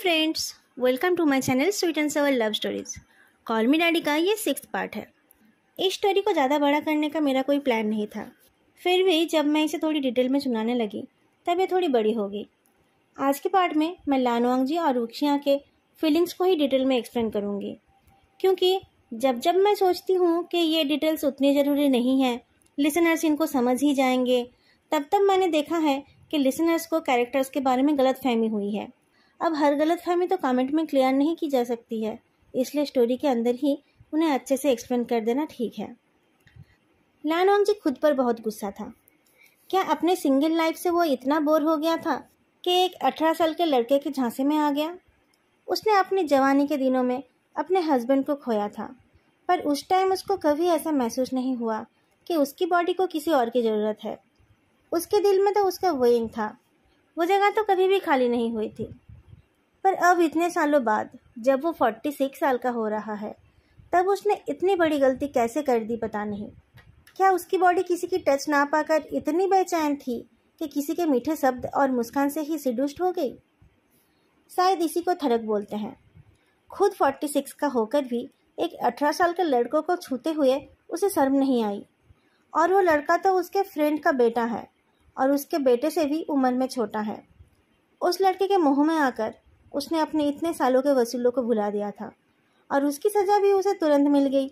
friends welcome to my channel sweet and sour love stories call me daddy का ये six part है इस story को ज़्यादा बड़ा करने का मेरा कोई प्लान नहीं था फिर भी जब मैं इसे थोड़ी डिटेल में सुनाने लगी तब ये थोड़ी बड़ी होगी आज के पार्ट में मैं लानवांग जी और रुक्षिया के फीलिंग्स को ही डिटेल में एक्सप्लेन करूँगी क्योंकि जब जब मैं सोचती हूँ कि ये डिटेल्स उतनी ज़रूरी नहीं हैं लिसनर्स इनको समझ ही जाएंगे तब तब मैंने देखा है कि लिसनर्स को कैरेक्टर्स के बारे में गलत फहमी हुई है अब हर गलत फहमी तो कमेंट में क्लियर नहीं की जा सकती है इसलिए स्टोरी के अंदर ही उन्हें अच्छे से एक्सप्लेन कर देना ठीक है लानोंग जी खुद पर बहुत गुस्सा था क्या अपने सिंगल लाइफ से वो इतना बोर हो गया था कि एक अठारह साल के लड़के के झांसे में आ गया उसने अपनी जवानी के दिनों में अपने हस्बैंड को खोया था पर उस टाइम उसको कभी ऐसा महसूस नहीं हुआ कि उसकी बॉडी को किसी और की ज़रूरत है उसके दिल में तो उसका वोइंग था वो जगह तो कभी भी खाली नहीं हुई थी पर अब इतने सालों बाद जब वो फोर्टी सिक्स साल का हो रहा है तब उसने इतनी बड़ी गलती कैसे कर दी पता नहीं क्या उसकी बॉडी किसी की टच ना पाकर इतनी बेचैन थी कि किसी के मीठे शब्द और मुस्कान से ही सिडुष्ट हो गई शायद इसी को थरक बोलते हैं खुद फोर्टी सिक्स का होकर भी एक अठारह साल के लड़कों को छूते हुए उसे शर्म नहीं आई और वो लड़का तो उसके फ्रेंड का बेटा है और उसके बेटे से भी उम्र में छोटा है उस लड़के के मुंह में आकर उसने अपने इतने सालों के वसूलों को भुला दिया था और उसकी सज़ा भी उसे तुरंत मिल गई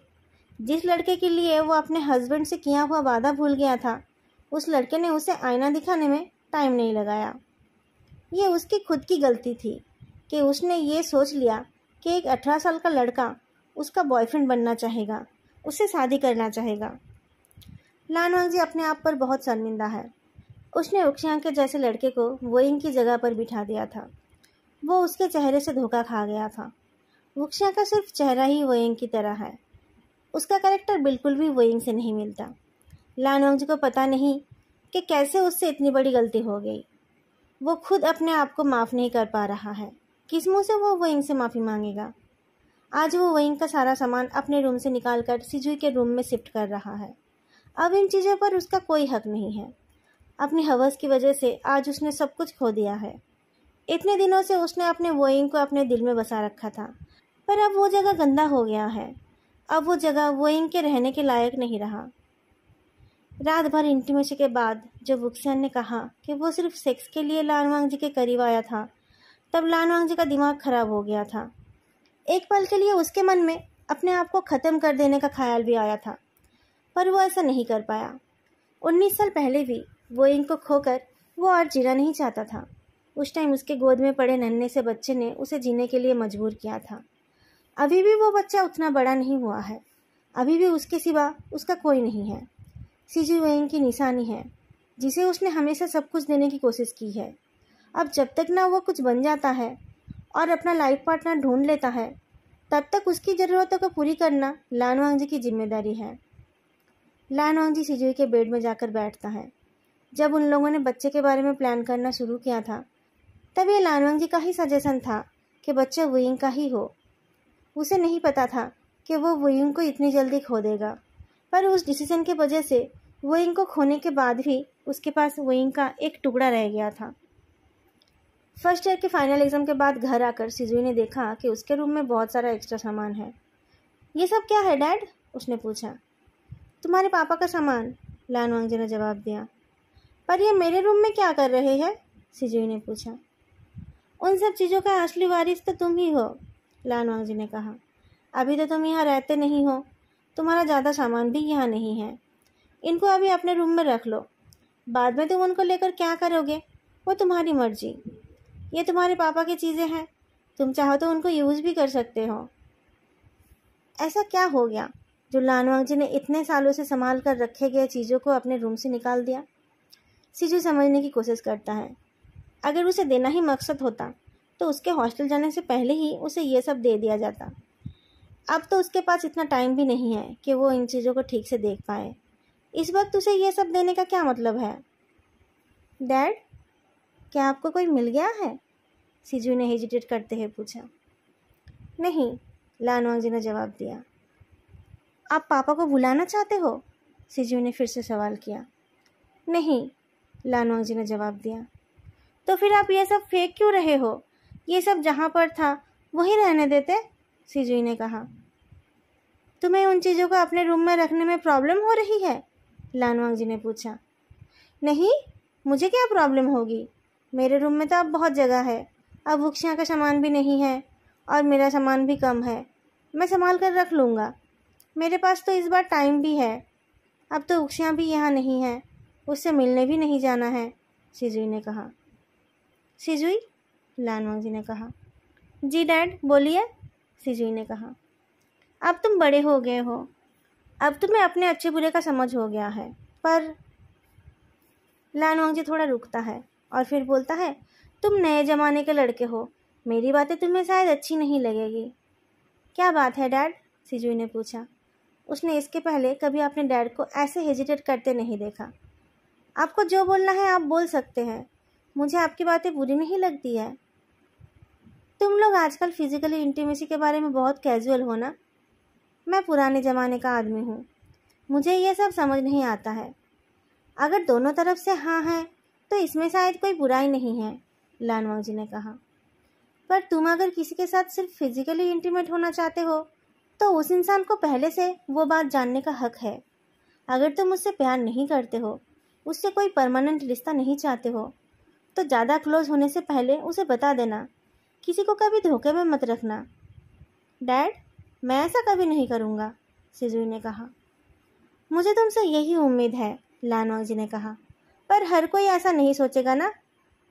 जिस लड़के के लिए वो अपने हस्बैंड से किया हुआ वादा भूल गया था उस लड़के ने उसे आईना दिखाने में टाइम नहीं लगाया ये उसकी खुद की गलती थी कि उसने ये सोच लिया कि एक अठारह साल का लड़का उसका बॉयफ्रेंड बनना चाहेगा उससे शादी करना चाहेगा लानवांग जी अपने आप पर बहुत शर्मिंदा है उसने उक्षियांग के जैसे लड़के को वोइंग की जगह पर बिठा दिया था वो उसके चेहरे से धोखा खा गया था वृक्षा का सिर्फ चेहरा ही वोइंग की तरह है उसका करेक्टर बिल्कुल भी वोइंग से नहीं मिलता जी को पता नहीं कि कैसे उससे इतनी बड़ी गलती हो गई वो खुद अपने आप को माफ़ नहीं कर पा रहा है किस मुँह से वो वोइंग से माफ़ी मांगेगा आज वो वोइंग का सारा सामान अपने रूम से निकाल कर सिजुई के रूम में शिफ्ट कर रहा है अब इन चीज़ों पर उसका कोई हक नहीं है अपनी हवस की वजह से आज उसने सब कुछ खो दिया है इतने दिनों से उसने अपने वोइंग को अपने दिल में बसा रखा था पर अब वो जगह गंदा हो गया है अब वो जगह वोइंग के रहने के लायक नहीं रहा रात भर इंटीमेसी के बाद जब वुक्सियन ने कहा कि वो सिर्फ सेक्स के लिए लानवांग जी के करीब आया था तब लानवांग जी का दिमाग खराब हो गया था एक पल के लिए उसके मन में अपने आप को ख़त्म कर देने का ख्याल भी आया था पर वो ऐसा नहीं कर पाया उन्नीस साल पहले भी वो इनको खोकर वो और जीना नहीं चाहता था उस टाइम उसके गोद में पड़े नन्हे से बच्चे ने उसे जीने के लिए मजबूर किया था अभी भी वो बच्चा उतना बड़ा नहीं हुआ है अभी भी उसके सिवा उसका कोई नहीं है सीजी वेंग की निशानी है जिसे उसने हमेशा सब कुछ देने की कोशिश की है अब जब तक ना वो कुछ बन जाता है और अपना लाइफ पार्टनर ढूंढ लेता है तब तक उसकी ज़रूरतों को पूरी करना लानवांग जी की जिम्मेदारी है लानवांग जी सीजू के बेड में जाकर बैठता है जब उन लोगों ने बच्चे के बारे में प्लान करना शुरू किया था तब यह लानवंगी का ही सजेशन था कि बच्चा वुइंग का ही हो उसे नहीं पता था कि वो वुइंग को इतनी जल्दी खो देगा पर उस डिसीजन की वजह से वुइंग को खोने के बाद भी उसके पास वुइंग का एक टुकड़ा रह गया था फर्स्ट ईयर के फाइनल एग्ज़ाम के बाद घर आकर सिजुई ने देखा कि उसके रूम में बहुत सारा एक्स्ट्रा सामान है ये सब क्या है डैड उसने पूछा तुम्हारे पापा का सामान लान वांगजे ने जवाब दिया पर ये मेरे रूम में क्या कर रहे हैं सिजुई ने पूछा उन सब चीज़ों का असली वारिस तो तुम ही हो लानवांग जी ने कहा अभी तो तुम यहाँ रहते नहीं हो तुम्हारा ज़्यादा सामान भी यहाँ नहीं है इनको अभी अपने रूम में रख लो बाद में तुम उनको लेकर क्या करोगे वो तुम्हारी मर्जी ये तुम्हारे पापा की चीज़ें हैं तुम चाहो तो उनको यूज़ भी कर सकते हो ऐसा क्या हो गया जो लानवांग जी ने इतने सालों से संभाल कर रखे गए चीज़ों को अपने रूम से निकाल दिया सिजू समझने की कोशिश करता है अगर उसे देना ही मकसद होता तो उसके हॉस्टल जाने से पहले ही उसे ये सब दे दिया जाता अब तो उसके पास इतना टाइम भी नहीं है कि वो इन चीज़ों को ठीक से देख पाए इस वक्त उसे ये सब देने का क्या मतलब है डैड क्या आपको कोई मिल गया है सीजू ने हेजिटेट करते हुए पूछा नहीं लानवांग जी ने जवाब दिया आप पापा को बुलाना चाहते हो सीजू ने फिर से सवाल किया नहीं लानवांग जी ने जवाब दिया तो फिर आप ये सब फेंक क्यों रहे हो ये सब जहाँ पर था वहीं रहने देते सीजुई ने कहा तुम्हें उन चीज़ों को अपने रूम में रखने में प्रॉब्लम हो रही है लानवांग जी ने पूछा नहीं मुझे क्या प्रॉब्लम होगी मेरे रूम में तो अब बहुत जगह है अब वुक्सिया का सामान भी नहीं है और मेरा सामान भी कम है मैं संभाल कर रख लूँगा मेरे पास तो इस बार टाइम भी है अब तो उक्षिया भी यहाँ नहीं हैं उससे मिलने भी नहीं जाना है सिजुई ने कहा सिजुई लानवांग जी ने कहा जी डैड बोलिए सीजुई ने कहा अब तुम बड़े हो गए हो अब तुम्हें अपने अच्छे बुरे का समझ हो गया है पर लानवांग जी थोड़ा रुकता है और फिर बोलता है तुम नए ज़माने के लड़के हो मेरी बातें तुम्हें शायद अच्छी नहीं लगेगी क्या बात है डैड सीजुई ने पूछा उसने इसके पहले कभी अपने डैड को ऐसे हेजिटेट करते नहीं देखा आपको जो बोलना है आप बोल सकते हैं मुझे आपकी बातें बुरी नहीं लगती है तुम लोग आजकल फिज़िकली इंटीमेसी के बारे में बहुत कैजुअल हो ना मैं पुराने ज़माने का आदमी हूँ मुझे ये सब समझ नहीं आता है अगर दोनों तरफ से हाँ है तो इसमें शायद कोई बुराई नहीं है लानवांग जी ने कहा पर तुम अगर किसी के साथ सिर्फ फिज़िकली इंटीमेट होना चाहते हो तो उस इंसान को पहले से वो बात जानने का हक है अगर तुम उससे प्यार नहीं करते हो उससे कोई परमानेंट रिश्ता नहीं चाहते हो तो ज़्यादा क्लोज होने से पहले उसे बता देना किसी को कभी धोखे में मत रखना डैड मैं ऐसा कभी नहीं करूँगा सिजुई ने कहा मुझे तुमसे यही उम्मीद है लानवांग जी ने कहा पर हर कोई ऐसा नहीं सोचेगा ना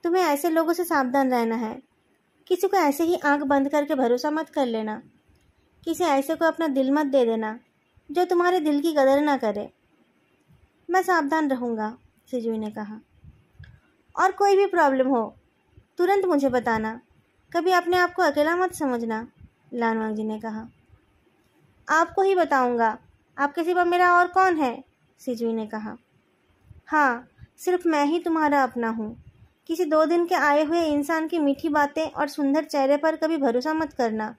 तुम्हें ऐसे लोगों से सावधान रहना है किसी को ऐसे ही आंख बंद करके भरोसा मत कर लेना किसी ऐसे को अपना दिल मत दे देना जो तुम्हारे दिल की कदर ना करे मैं सावधान रहूँगा सिजुई ने कहा और कोई भी प्रॉब्लम हो तुरंत मुझे बताना कभी अपने आप को अकेला मत समझना लानवांग जी ने कहा आपको ही बताऊंगा आपके सिवा मेरा और कौन है सिजुई ने कहा हाँ सिर्फ मैं ही तुम्हारा अपना हूँ किसी दो दिन के आए हुए इंसान की मीठी बातें और सुंदर चेहरे पर कभी भरोसा मत करना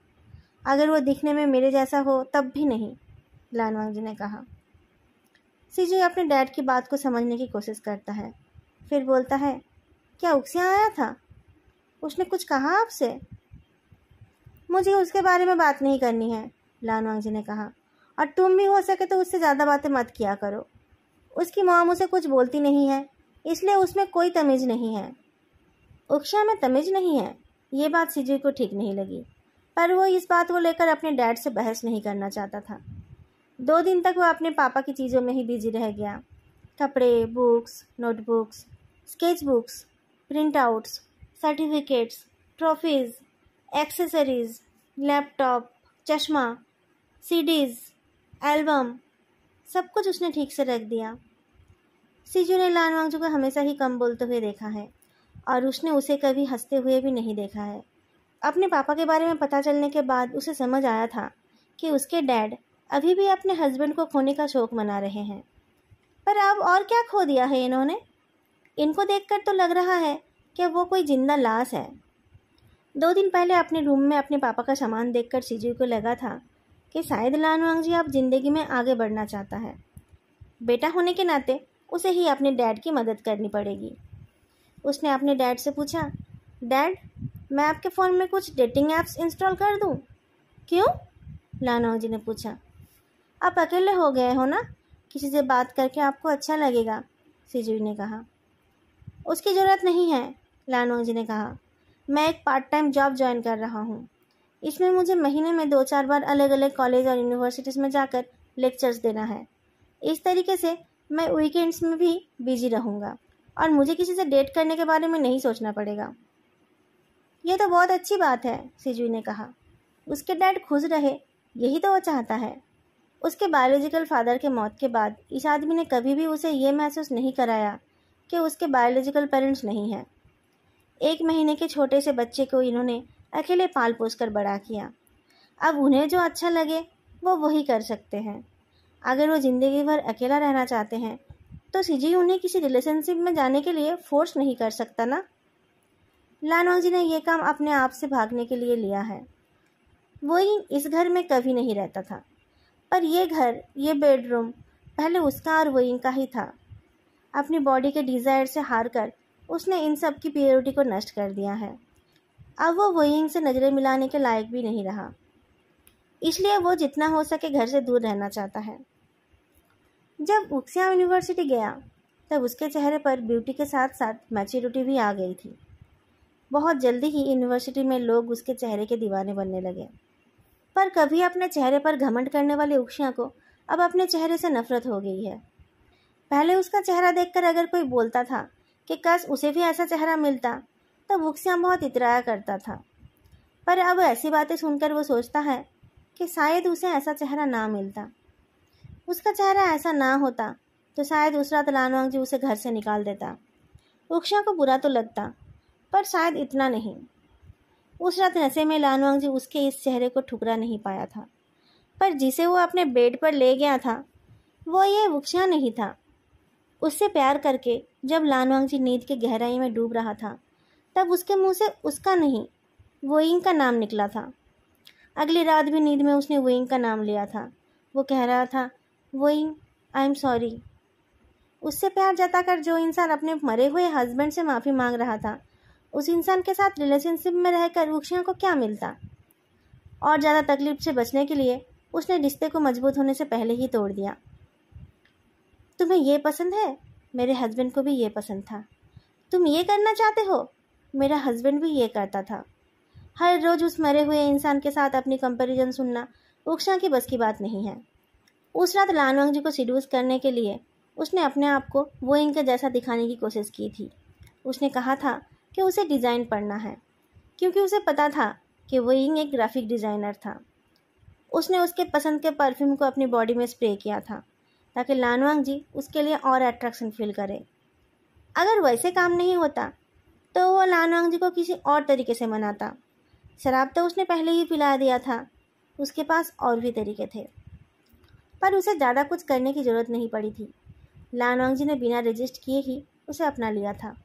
अगर वो दिखने में मेरे जैसा हो तब भी नहीं लानवांग जी ने कहा सिजुई अपने डैड की बात को समझने की कोशिश करता है फिर बोलता है क्या उक्सिया आया था उसने कुछ कहा आपसे मुझे उसके बारे में बात नहीं करनी है लानवांग जी ने कहा और तुम भी हो सके तो उससे ज़्यादा बातें मत किया करो उसकी माँ मुझे कुछ बोलती नहीं है इसलिए उसमें कोई तमीज़ नहीं है उक्षा में तमीज़ नहीं है ये बात सीजी को ठीक नहीं लगी पर वो इस बात को लेकर अपने डैड से बहस नहीं करना चाहता था दो दिन तक वह अपने पापा की चीज़ों में ही बिजी रह गया कपड़े books notebooks sketch books print outs certificates trophies accessories laptop चश्मा सीडीज़ एल्बम सब कुछ उसने ठीक से रख दिया सीजू ने लान वांगजू को हमेशा ही कम बोलते हुए देखा है और उसने उसे कभी हंसते हुए भी नहीं देखा है अपने पापा के बारे में पता चलने के बाद उसे समझ आया था कि उसके डैड अभी भी अपने हस्बैंड को खोने का शौक मना रहे हैं पर अब और क्या खो दिया है इन्होंने इनको देखकर तो लग रहा है क्या वो कोई जिंदा लाश है दो दिन पहले अपने रूम में अपने पापा का सामान देखकर सीजू को लगा था कि शायद लानवांग जी आप ज़िंदगी में आगे बढ़ना चाहता है बेटा होने के नाते उसे ही अपने डैड की मदद करनी पड़ेगी उसने अपने डैड से पूछा डैड मैं आपके फ़ोन में कुछ डेटिंग ऐप्स इंस्टॉल कर दूँ क्यों लानवांग जी ने पूछा आप अकेले हो गए हो ना किसी से बात करके आपको अच्छा लगेगा सीजू ने कहा उसकी ज़रूरत नहीं है जी ने कहा मैं एक पार्ट टाइम जॉब ज्वाइन कर रहा हूँ इसमें मुझे महीने में दो चार बार अलग अलग कॉलेज और यूनिवर्सिटीज़ में जाकर लेक्चर्स देना है इस तरीके से मैं वीकेंड्स में भी बिजी रहूँगा और मुझे किसी से डेट करने के बारे में नहीं सोचना पड़ेगा यह तो बहुत अच्छी बात है सिजू ने कहा उसके डैड खुश रहे यही तो वो चाहता है उसके बायोलॉजिकल फादर के मौत के बाद इस आदमी ने कभी भी उसे ये महसूस नहीं कराया कि उसके बायोलॉजिकल पेरेंट्स नहीं हैं एक महीने के छोटे से बच्चे को इन्होंने अकेले पाल पोस कर बड़ा किया अब उन्हें जो अच्छा लगे वो वही कर सकते हैं अगर वो ज़िंदगी भर अकेला रहना चाहते हैं तो सीजी उन्हें किसी रिलेशनशिप में जाने के लिए फोर्स नहीं कर सकता ना जी ने यह काम अपने आप से भागने के लिए लिया है वो ही इस घर में कभी नहीं रहता था पर यह घर ये बेडरूम पहले उसका और वो इनका ही था अपनी बॉडी के डिज़ायर से हार कर उसने इन सब की प्योरिटी को नष्ट कर दिया है अब वो वोइंग से नज़रें मिलाने के लायक भी नहीं रहा इसलिए वो जितना हो सके घर से दूर रहना चाहता है जब उक्सिया यूनिवर्सिटी गया तब उसके चेहरे पर ब्यूटी के साथ साथ मैच्योरिटी भी आ गई थी बहुत जल्दी ही यूनिवर्सिटी में लोग उसके चेहरे के दीवाने बनने लगे पर कभी अपने चेहरे पर घमंड करने वाले उक्सिया को अब अपने चेहरे से नफरत हो गई है पहले उसका चेहरा देखकर अगर कोई बोलता था कि काश उसे भी ऐसा चेहरा मिलता तब वुक्सियाम बहुत इतराया करता था पर अब ऐसी बातें सुनकर वो सोचता है कि शायद उसे ऐसा चेहरा ना मिलता उसका चेहरा ऐसा ना होता तो शायद उस रात लानवांग जी उसे घर से निकाल देता उक्षा को बुरा तो लगता पर शायद इतना नहीं उस रात नशे में लानवांग जी उसके इस चेहरे को ठुकरा नहीं पाया था पर जिसे वो अपने बेड पर ले गया था वो ये वुक्षा नहीं था उससे प्यार करके जब जी नींद की गहराई में डूब रहा था तब उसके मुंह से उसका नहीं वोइंग का नाम निकला था अगली रात भी नींद में उसने वोइंग का नाम लिया था वो कह रहा था वोइंग आई एम सॉरी उससे प्यार जता कर जो इंसान अपने मरे हुए हस्बैंड से माफ़ी मांग रहा था उस इंसान के साथ रिलेशनशिप में रहकर वृक्षिया को क्या मिलता और ज़्यादा तकलीफ से बचने के लिए उसने रिश्ते को मजबूत होने से पहले ही तोड़ दिया तुम्हें यह पसंद है मेरे हस्बैंड को भी ये पसंद था तुम ये करना चाहते हो मेरा हस्बैंड भी ये करता था हर रोज़ उस मरे हुए इंसान के साथ अपनी कंपेरिजन सुनना उक्षा की बस की बात नहीं है उस रात लानवांग जी को सीड्यूस करने के लिए उसने अपने आप को वो इनके जैसा दिखाने की कोशिश की थी उसने कहा था कि उसे डिज़ाइन पढ़ना है क्योंकि उसे पता था कि वो इंग एक ग्राफिक डिज़ाइनर था उसने उसके पसंद के परफ्यूम को अपनी बॉडी में स्प्रे किया था ताकि लानवांग जी उसके लिए और अट्रैक्शन फील करें अगर वैसे काम नहीं होता तो वो लानवांग जी को किसी और तरीके से मनाता शराब तो उसने पहले ही पिला दिया था उसके पास और भी तरीके थे पर उसे ज़्यादा कुछ करने की ज़रूरत नहीं पड़ी थी लानवांग जी ने बिना रजिस्ट किए ही उसे अपना लिया था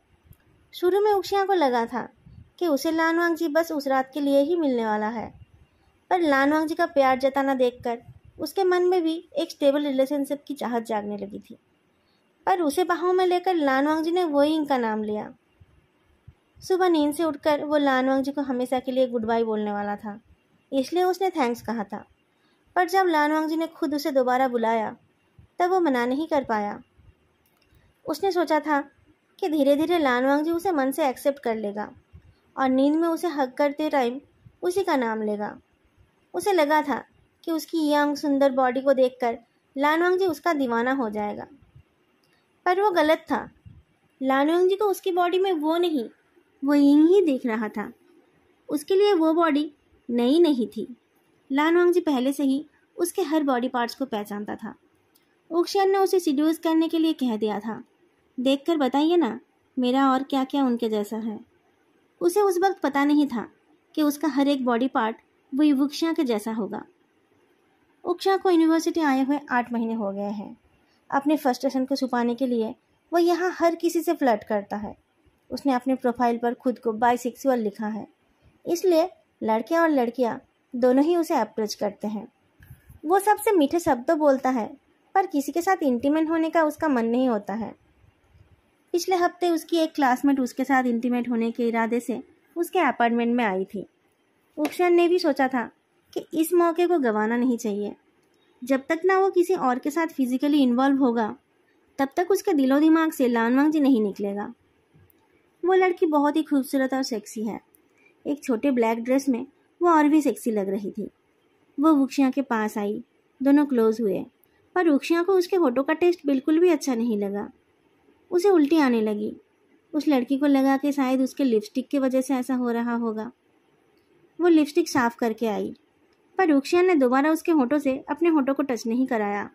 शुरू में उक्षिया को लगा था कि उसे लानवांग जी बस उस रात के लिए ही मिलने वाला है पर लानवांग जी का प्यार जताना देखकर उसके मन में भी एक स्टेबल रिलेशनशिप की चाहत जागने लगी थी पर उसे बाहों में लेकर लानवांग जी ने ही इनका नाम लिया सुबह नींद से उठकर वो लानवांग जी को हमेशा के लिए गुड बाई बोलने वाला था इसलिए उसने थैंक्स कहा था पर जब लानवांग जी ने खुद उसे दोबारा बुलाया तब वो मना नहीं कर पाया उसने सोचा था कि धीरे धीरे लानवांग जी उसे मन से एक्सेप्ट कर लेगा और नींद में उसे हक करते टाइम उसी का नाम लेगा उसे लगा था कि उसकी यंग सुंदर बॉडी को देखकर लानवंग जी उसका दीवाना हो जाएगा पर वो गलत था लानवंग जी को उसकी बॉडी में वो नहीं वो यिंग ही देख रहा था उसके लिए वो बॉडी नई नहीं थी लानवांग जी पहले से ही उसके हर बॉडी पार्ट्स को पहचानता था ओक्शियन ने उसे सीड्यूस करने के लिए कह दिया था देख कर बताइए ना मेरा और क्या क्या उनके जैसा है उसे उस वक्त पता नहीं था कि उसका हर एक बॉडी पार्ट वो युवक्षा के जैसा होगा उक्षा को यूनिवर्सिटी आए हुए आठ महीने हो गए हैं अपने फ्रस्ट्रेशन को छुपाने के लिए वह यहाँ हर किसी से फ्लर्ट करता है उसने अपने प्रोफाइल पर खुद को बाइसेक्सुअल लिखा है इसलिए लड़के और लड़कियाँ दोनों ही उसे अप्रोच करते हैं वो सबसे मीठे शब्द तो बोलता है पर किसी के साथ इंटीमेट होने का उसका मन नहीं होता है पिछले हफ्ते उसकी एक क्लासमेट उसके साथ इंटीमेट होने के इरादे से उसके अपार्टमेंट में आई थी उक्सन ने भी सोचा था कि इस मौके को गंवाना नहीं चाहिए जब तक ना वो किसी और के साथ फिजिकली इन्वॉल्व होगा तब तक उसके दिलो दिमाग से लानवांग जी नहीं निकलेगा वो लड़की बहुत ही खूबसूरत और सेक्सी है एक छोटे ब्लैक ड्रेस में वो और भी सेक्सी लग रही थी वो वुक्षिया के पास आई दोनों क्लोज हुए पर वुक्षिया को उसके होठों का टेस्ट बिल्कुल भी अच्छा नहीं लगा उसे उल्टी आने लगी उस लड़की को लगा कि शायद उसके लिपस्टिक की वजह से ऐसा हो रहा होगा वो लिपस्टिक साफ करके आई पर रुक्षिया ने दोबारा उसके होठों से अपने होठों को टच नहीं कराया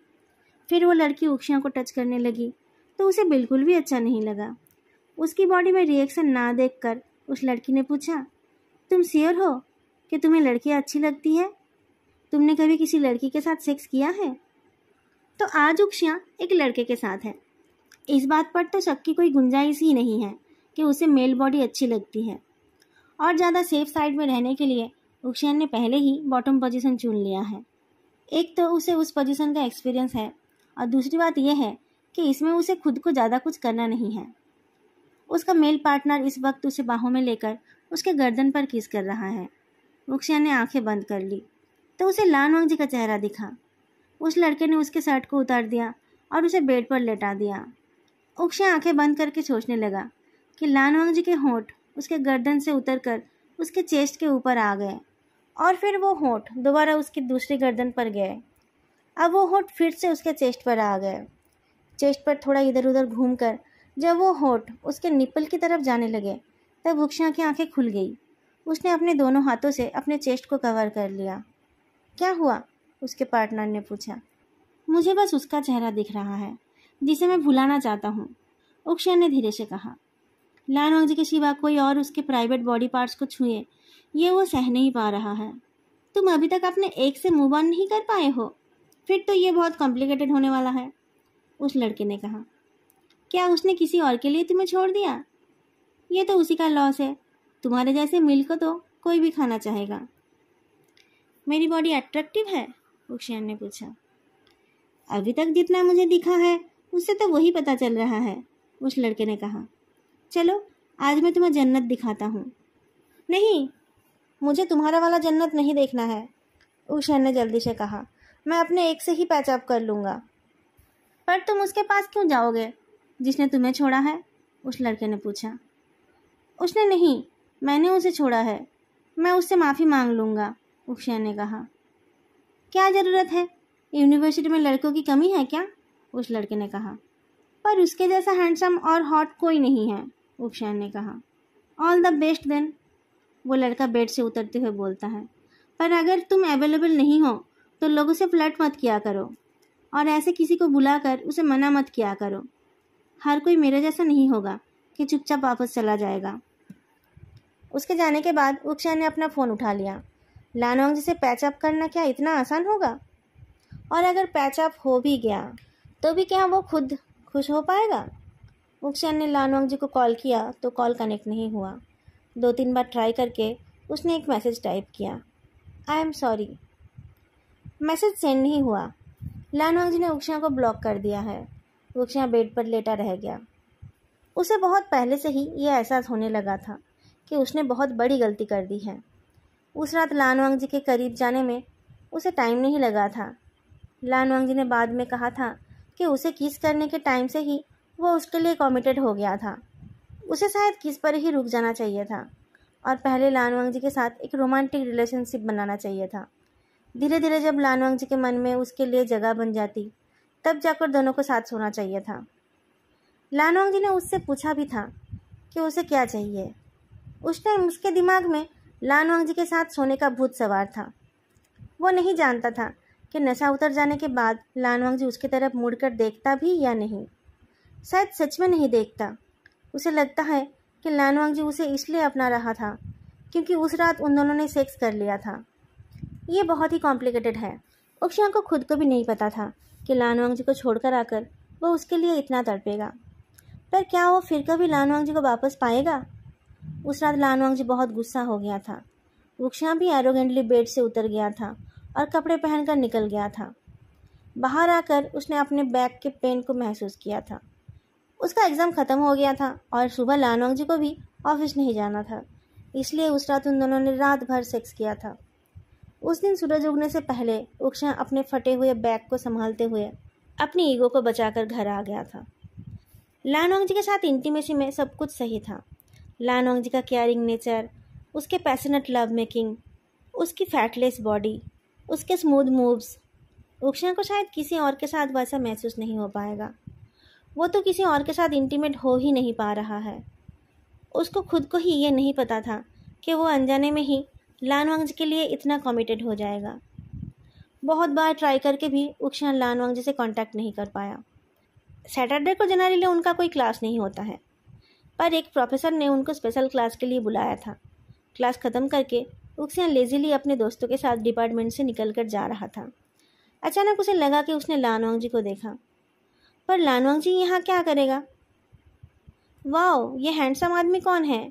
फिर वो लड़की उक्षिया को टच करने लगी तो उसे बिल्कुल भी अच्छा नहीं लगा उसकी बॉडी में रिएक्शन ना कर उस लड़की ने पूछा तुम श्योर हो कि तुम्हें लड़कियाँ अच्छी लगती है तुमने कभी किसी लड़की के साथ सेक्स किया है तो आज उक्षिया एक लड़के के साथ है इस बात पर तो शक की कोई गुंजाइश ही नहीं है कि उसे मेल बॉडी अच्छी लगती है और ज़्यादा सेफ साइड में रहने के लिए रुक्षियन ने पहले ही बॉटम पोजीशन चुन लिया है एक तो उसे उस पोजीशन का एक्सपीरियंस है और दूसरी बात यह है कि इसमें उसे खुद को ज़्यादा कुछ करना नहीं है उसका मेल पार्टनर इस वक्त उसे बाहों में लेकर उसके गर्दन पर किस कर रहा है रुक्षिया ने आंखें बंद कर ली तो उसे वांग जी का चेहरा दिखा उस लड़के ने उसके शर्ट को उतार दिया और उसे बेड पर लेटा दिया उक्षया आंखें बंद करके सोचने लगा कि वांग जी के होंठ उसके गर्दन से उतर कर उसके चेस्ट के ऊपर आ गए और फिर वो होठ दोबारा उसकी दूसरी गर्दन पर गए अब वो होठ फिर से उसके चेस्ट पर आ गए चेस्ट पर थोड़ा इधर उधर घूमकर जब वो होठ उसके निप्पल की तरफ जाने लगे तब वृक्षा की आंखें खुल गई उसने अपने दोनों हाथों से अपने चेस्ट को कवर कर लिया क्या हुआ उसके पार्टनर ने पूछा मुझे बस उसका चेहरा दिख रहा है जिसे मैं भुलाना चाहता हूँ उक्षा ने धीरे से कहा लाल जी के सिवा कोई और उसके प्राइवेट बॉडी पार्ट्स को छुए ये वो सह नहीं पा रहा है तुम अभी तक अपने एक से मूव ऑन नहीं कर पाए हो फिर तो ये बहुत कॉम्प्लिकेटेड होने वाला है उस लड़के ने कहा क्या उसने किसी और के लिए तुम्हें छोड़ दिया ये तो उसी का लॉस है तुम्हारे जैसे मिल को तो कोई भी खाना चाहेगा मेरी बॉडी अट्रैक्टिव है उक्षयन ने पूछा अभी तक जितना मुझे दिखा है उससे तो वही पता चल रहा है उस लड़के ने कहा चलो आज मैं तुम्हें जन्नत दिखाता हूँ नहीं मुझे तुम्हारा वाला जन्नत नहीं देखना है उषा ने जल्दी से कहा मैं अपने एक से ही पैचअप कर लूँगा पर तुम उसके पास क्यों जाओगे जिसने तुम्हें छोड़ा है उस लड़के ने पूछा उसने नहीं मैंने उसे छोड़ा है मैं उससे माफ़ी मांग लूँगा उषा ने कहा क्या ज़रूरत है यूनिवर्सिटी में लड़कों की कमी है क्या उस लड़के ने कहा पर उसके जैसा हैंडसम और हॉट कोई नहीं है उषा ने कहा ऑल द बेस्ट देन वो लड़का बेड से उतरते हुए बोलता है पर अगर तुम अवेलेबल नहीं हो तो लोगों से फ्लर्ट मत किया करो और ऐसे किसी को बुलाकर उसे मना मत किया करो हर कोई मेरे जैसा नहीं होगा कि चुपचाप वापस चला जाएगा उसके जाने के बाद उक्षा ने अपना फ़ोन उठा लिया लानोंग जी से पैचअप करना क्या इतना आसान होगा और अगर पैचअप हो भी गया तो भी क्या वो खुद खुश हो पाएगा उक्षा ने लानोंग जी को कॉल किया तो कॉल कनेक्ट नहीं हुआ दो तीन बार ट्राई करके उसने एक मैसेज टाइप किया I am sorry message send नहीं हुआ लानवांग जी ने उक्षा को ब्लॉक कर दिया है उक्षा बेड पर लेटा रह गया उसे बहुत पहले से ही यह एहसास होने लगा था कि उसने बहुत बड़ी गलती कर दी है उस रात लानवांग जी के करीब जाने में उसे टाइम नहीं लगा था लानवांग जी ने बाद में कहा था कि उसे किस करने के टाइम से ही वो उसके लिए कॉमिटेड हो गया था उसे शायद किस पर ही रुक जाना चाहिए था और पहले लानवांग जी के साथ एक रोमांटिक रिलेशनशिप बनाना चाहिए था धीरे धीरे जब लानवांग जी के मन में उसके लिए जगह बन जाती तब जाकर दोनों को साथ सोना चाहिए था लानवांग जी ने उससे पूछा भी था कि उसे क्या चाहिए उस टाइम उसके दिमाग में लानवांग जी के साथ सोने का भूत सवार था वो नहीं जानता था कि नशा उतर जाने के बाद लानवांग जी उसकी तरफ मुड़कर देखता भी या नहीं शायद सच में नहीं देखता उसे लगता है कि लानवांग जी उसे इसलिए अपना रहा था क्योंकि उस रात उन दोनों ने सेक्स कर लिया था ये बहुत ही कॉम्प्लिकेटेड है उक्षिया को खुद को भी नहीं पता था कि लानवांग जी को छोड़कर आकर वो उसके लिए इतना तड़पेगा पर क्या वो फिर कभी लानवांग जी को वापस पाएगा उस रात लानवांग जी बहुत गुस्सा हो गया था वुक्शा भी एरोगेंटली बेड से उतर गया था और कपड़े पहनकर निकल गया था बाहर आकर उसने अपने बैग के पेन को महसूस किया था उसका एग्ज़ाम ख़त्म हो गया था और सुबह लानोंग जी को भी ऑफिस नहीं जाना था इसलिए उस रात उन दोनों ने रात भर सेक्स किया था उस दिन सूरज उगने से पहले उक्षा अपने फटे हुए बैग को संभालते हुए अपनी ईगो को बचाकर घर आ गया था लानोंग जी के साथ इंटीमेसी में सब कुछ सही था लानोंग जी का केयरिंग नेचर उसके पैसनेट लव मेकिंग उसकी फैटलेस बॉडी उसके स्मूथ मूव्स उक्षा को शायद किसी और के साथ वैसा महसूस नहीं हो पाएगा वो तो किसी और के साथ इंटीमेट हो ही नहीं पा रहा है उसको खुद को ही ये नहीं पता था कि वो अनजाने में ही लानवांग के लिए इतना कमिटेड हो जाएगा बहुत बार ट्राई करके भी उक्षण जी से कांटेक्ट नहीं कर पाया सैटरडे को जनरली उनका कोई क्लास नहीं होता है पर एक प्रोफेसर ने उनको स्पेशल क्लास के लिए बुलाया था क्लास ख़त्म करके उक्सियन लेजीली अपने दोस्तों के साथ डिपार्टमेंट से निकल कर जा रहा था अचानक उसे लगा कि उसने लानवांग जी को देखा पर लानवांग जी यहाँ क्या करेगा वाह ये हैंडसम आदमी कौन है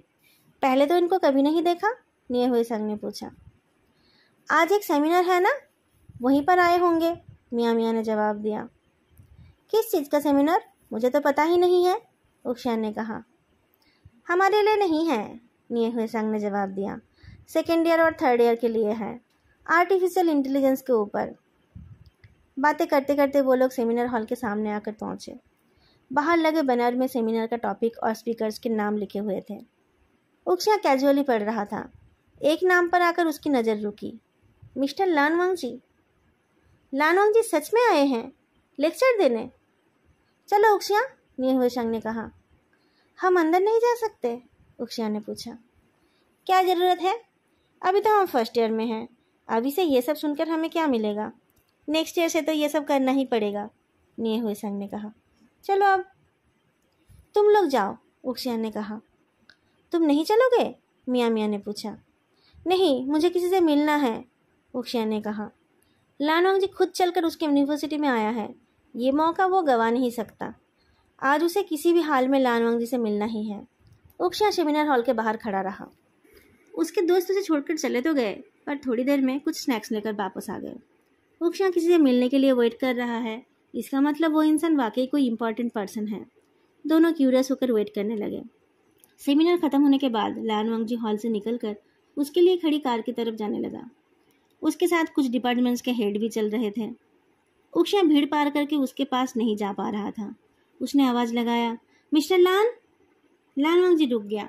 पहले तो इनको कभी नहीं देखा निये हुई संग ने पूछा आज एक सेमिनार है ना वहीं पर आए होंगे मियाँ मियाँ ने जवाब दिया किस चीज़ का सेमिनार मुझे तो पता ही नहीं है उक्षा ने कहा हमारे लिए नहीं है निये हुए संग ने जवाब दिया सेकेंड ईयर और थर्ड ईयर के लिए है आर्टिफिशियल इंटेलिजेंस के ऊपर बातें करते करते वो लोग सेमिनार हॉल के सामने आकर पहुंचे बाहर लगे बैनर में सेमिनार का टॉपिक और स्पीकर्स के नाम लिखे हुए थे उक्षा कैजुअली पढ़ रहा था एक नाम पर आकर उसकी नज़र रुकी मिस्टर लानवांग जी लानवांग जी सच में आए हैं लेक्चर देने चलो उक्सिया निये शंग ने कहा हम अंदर नहीं जा सकते उक्सिया ने पूछा क्या ज़रूरत है अभी तो हम फर्स्ट ईयर में हैं अभी से ये सब सुनकर हमें क्या मिलेगा नेक्स्ट ईयर से तो ये सब करना ही पड़ेगा निये हुए संग ने कहा चलो अब तुम लोग जाओ उक्सियान ने कहा तुम नहीं चलोगे मियाँ मियाँ ने पूछा नहीं मुझे किसी से मिलना है उक्सियान ने कहा लानवांग जी खुद चलकर उसके यूनिवर्सिटी में आया है ये मौका वो गवा नहीं सकता आज उसे किसी भी हाल में लानवांग जी से मिलना ही है उक्सिया सेमिनार हॉल के बाहर खड़ा रहा उसके दोस्त उसे छोड़कर चले तो गए पर थोड़ी देर में कुछ स्नैक्स लेकर वापस आ गए उक्षा किसी से मिलने के लिए वेट कर रहा है इसका मतलब वो इंसान वाकई कोई इंपॉर्टेंट पर्सन है दोनों क्यूरियस होकर वेट करने लगे सेमिनार खत्म होने के बाद लान वंगजी हॉल से निकलकर उसके लिए खड़ी कार की तरफ जाने लगा उसके साथ कुछ डिपार्टमेंट्स के हेड भी चल रहे थे उक्षा भीड़ पार करके उसके पास नहीं जा पा रहा था उसने आवाज़ लगाया मिस्टर लान लान जी रुक गया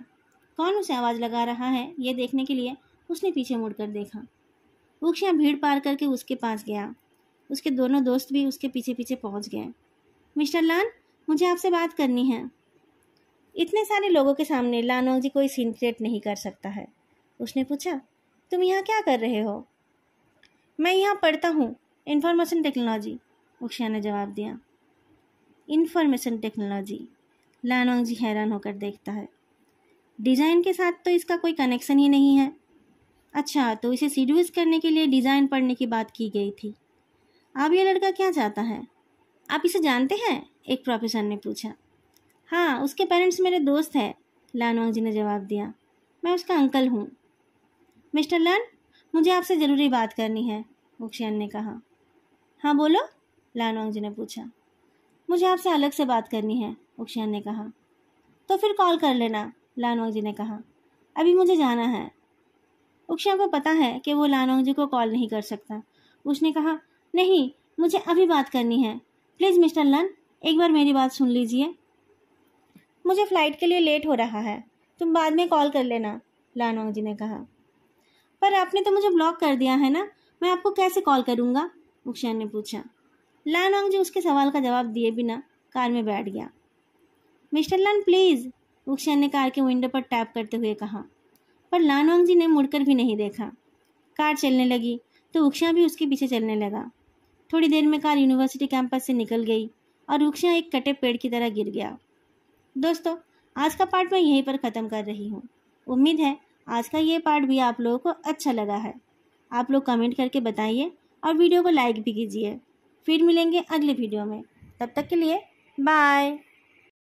कौन उसे आवाज़ लगा रहा है ये देखने के लिए उसने पीछे मुड़कर देखा वृक्ष यहाँ भीड़ पार करके उसके पास गया उसके दोनों दोस्त भी उसके पीछे पीछे पहुंच गए मिस्टर लान मुझे आपसे बात करनी है इतने सारे लोगों के सामने लानोंग जी कोई सीन क्रिएट नहीं कर सकता है उसने पूछा तुम यहाँ क्या कर रहे हो मैं यहाँ पढ़ता हूँ इंफॉर्मेशन टेक्नोलॉजी उक्षा ने जवाब दिया इंफॉर्मेशन टेक्नोलॉजी लानोंग जी हैरान होकर देखता है डिज़ाइन के साथ तो इसका कोई कनेक्शन ही नहीं है अच्छा तो इसे सीड्यूस करने के लिए डिज़ाइन पढ़ने की बात की गई थी अब ये लड़का क्या चाहता है आप इसे जानते हैं एक प्रोफेसर ने पूछा हाँ उसके पेरेंट्स मेरे दोस्त हैं लानोंग जी ने जवाब दिया मैं उसका अंकल हूँ मिस्टर लान मुझे आपसे ज़रूरी बात करनी है वुक्शियन ने कहा हाँ बोलो लानोंग जी ने पूछा मुझे आपसे अलग से बात करनी है वुक्शियन ने कहा तो फिर कॉल कर लेना लानोंग जी ने कहा अभी मुझे जाना है उक्षा को पता है कि वो लानोंग जी को कॉल नहीं कर सकता उसने कहा नहीं मुझे अभी बात करनी है प्लीज़ मिस्टर लन एक बार मेरी बात सुन लीजिए मुझे फ़्लाइट के लिए लेट हो रहा है तुम बाद में कॉल कर लेना लानोंग जी ने कहा पर आपने तो मुझे ब्लॉक कर दिया है ना मैं आपको कैसे कॉल करूँगा उक्षा ने पूछा लानोंग जी उसके सवाल का जवाब दिए बिना कार में बैठ गया मिस्टर लन प्लीज़ उक्षा ने कार के विंडो पर टैप करते हुए कहा पर लानवांग जी ने मुड़कर भी नहीं देखा कार चलने लगी तो उक्षा भी उसके पीछे चलने लगा थोड़ी देर में कार यूनिवर्सिटी कैंपस से निकल गई और उक्षा एक कटे पेड़ की तरह गिर गया दोस्तों आज का पार्ट मैं यहीं पर ख़त्म कर रही हूँ उम्मीद है आज का ये पार्ट भी आप लोगों को अच्छा लगा है आप लोग कमेंट करके बताइए और वीडियो को लाइक भी कीजिए फिर मिलेंगे अगले वीडियो में तब तक के लिए बाय